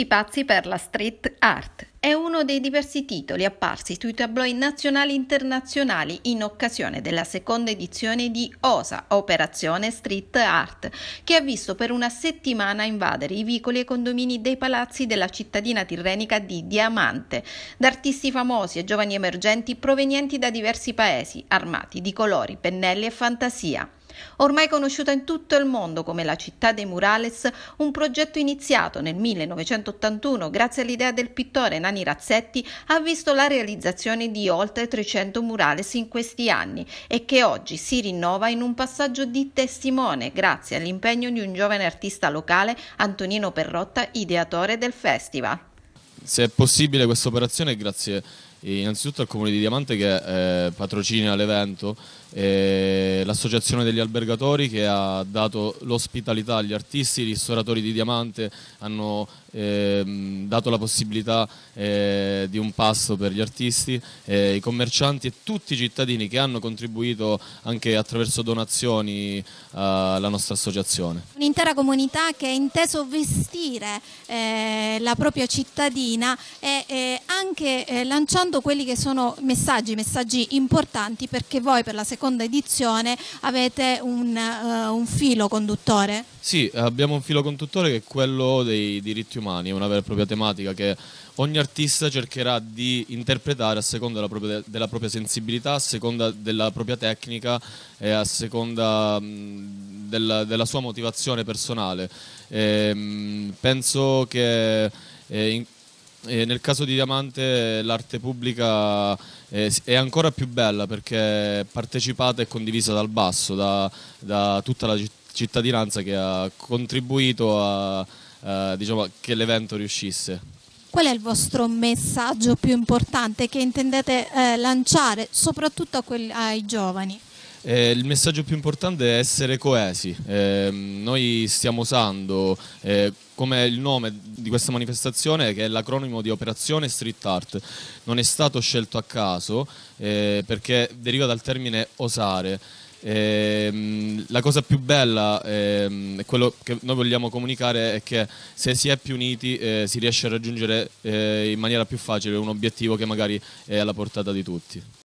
Tutti pazzi per la street art è uno dei diversi titoli apparsi sui tabloid nazionali e internazionali in occasione della seconda edizione di OSA, Operazione Street Art, che ha visto per una settimana invadere i vicoli e i condomini dei palazzi della cittadina tirrenica di Diamante, da artisti famosi e giovani emergenti provenienti da diversi paesi, armati di colori, pennelli e fantasia. Ormai conosciuta in tutto il mondo come la città dei murales, un progetto iniziato nel 1981 grazie all'idea del pittore Nani Razzetti ha visto la realizzazione di oltre 300 murales in questi anni e che oggi si rinnova in un passaggio di testimone grazie all'impegno di un giovane artista locale, Antonino Perrotta, ideatore del festival. Se è possibile questa operazione grazie innanzitutto al Comune di Diamante che eh, patrocina l'evento e eh, l'associazione degli albergatori che ha dato l'ospitalità agli artisti, i ristoratori di Diamante hanno eh, dato la possibilità eh, di un pasto per gli artisti, eh, i commercianti e tutti i cittadini che hanno contribuito anche attraverso donazioni eh, alla nostra associazione. Un'intera comunità che ha inteso vestire eh, la propria cittadina e eh, anche anche eh, lanciando quelli che sono messaggi, messaggi importanti perché voi per la seconda edizione avete un, uh, un filo conduttore. Sì, abbiamo un filo conduttore che è quello dei diritti umani, è una vera e propria tematica che ogni artista cercherà di interpretare a seconda della propria, della propria sensibilità, a seconda della propria tecnica e a seconda mh, della, della, sua motivazione personale. E, ehm, mh, penso che... Eh, in, e nel caso di Diamante l'arte pubblica eh, è ancora più bella perché è partecipata e condivisa dal basso, da, da tutta la cittadinanza che ha contribuito a, a diciamo, che l'evento riuscisse. Qual è il vostro messaggio più importante che intendete eh, lanciare soprattutto quelli, ai giovani? Eh, il messaggio più importante è essere coesi. Eh, noi stiamo usando eh, come il nome di questa manifestazione che è l'acronimo di Operazione Street Art. Non è stato scelto a caso eh, perché deriva dal termine osare. Eh, la cosa più bella eh, è quello che noi vogliamo comunicare è che se si è più uniti eh, si riesce a raggiungere eh, in maniera più facile un obiettivo che magari è alla portata di tutti.